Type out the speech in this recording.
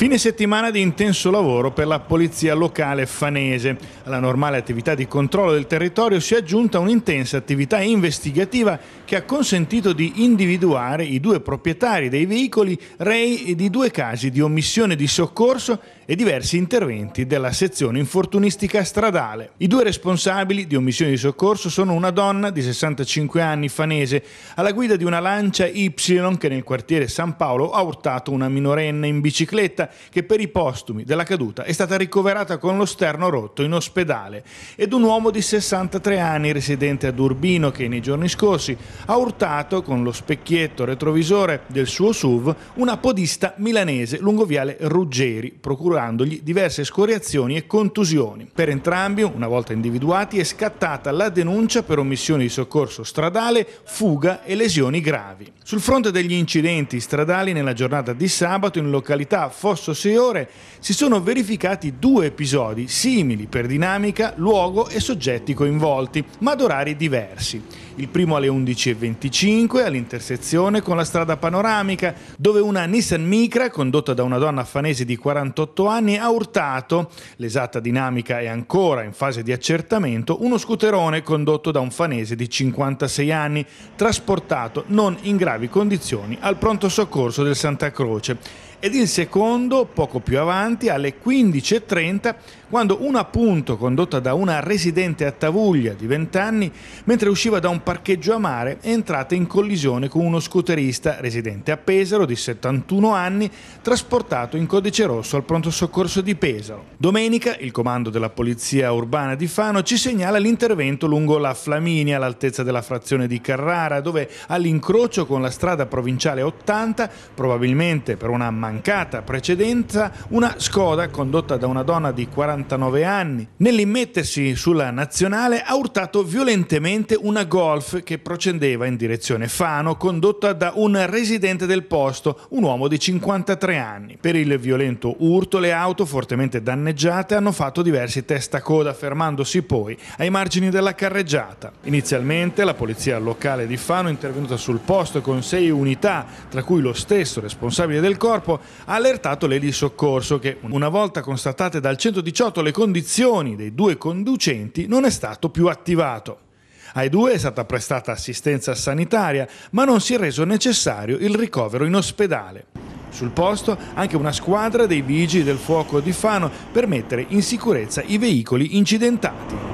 Fine settimana di intenso lavoro per la polizia locale fanese. Alla normale attività di controllo del territorio si è aggiunta un'intensa attività investigativa che ha consentito di individuare i due proprietari dei veicoli rei di due casi di omissione di soccorso e diversi interventi della sezione infortunistica stradale. I due responsabili di omissione di soccorso sono una donna di 65 anni fanese alla guida di una lancia Y che nel quartiere San Paolo ha urtato una minorenne in bicicletta che per i postumi della caduta è stata ricoverata con lo sterno rotto in ospedale ed un uomo di 63 anni residente ad Urbino che nei giorni scorsi ha urtato con lo specchietto retrovisore del suo SUV una podista milanese lungo viale Ruggeri, procurandogli diverse scoriazioni e contusioni. Per entrambi, una volta individuati, è scattata la denuncia per omissione di soccorso stradale, fuga e lesioni gravi. Sul fronte degli incidenti stradali nella giornata di sabato in località Fosso scorso 6 ore si sono verificati due episodi simili per dinamica, luogo e soggetti coinvolti, ma ad orari diversi il primo alle 11.25 all'intersezione con la strada panoramica, dove una Nissan Micra, condotta da una donna affanese di 48 anni, ha urtato, l'esatta dinamica è ancora in fase di accertamento, uno scooterone condotto da un fanese di 56 anni, trasportato non in gravi condizioni al pronto soccorso del Santa Croce ed il secondo poco più avanti alle 15.30 quando una punto condotta da una residente a Tavuglia di 20 anni mentre usciva da un parcheggio a mare è entrata in collisione con uno scooterista residente a Pesaro di 71 anni trasportato in codice rosso al pronto soccorso di Pesaro. Domenica il comando della Polizia Urbana di Fano ci segnala l'intervento lungo la Flaminia all'altezza della frazione di Carrara dove all'incrocio con la strada provinciale 80, probabilmente per una mancata precedenza, una scoda condotta da una donna di 49 anni nell'immettersi sulla nazionale ha urtato violentemente una Golf golf che procedeva in direzione Fano, condotta da un residente del posto, un uomo di 53 anni. Per il violento urto le auto, fortemente danneggiate, hanno fatto diversi testacoda, fermandosi poi ai margini della carreggiata. Inizialmente la polizia locale di Fano intervenuta sul posto con sei unità, tra cui lo stesso responsabile del corpo, ha allertato le di soccorso che, una volta constatate dal 118 le condizioni dei due conducenti, non è stato più attivato. Ai due è stata prestata assistenza sanitaria, ma non si è reso necessario il ricovero in ospedale. Sul posto anche una squadra dei vigili del fuoco di Fano per mettere in sicurezza i veicoli incidentati.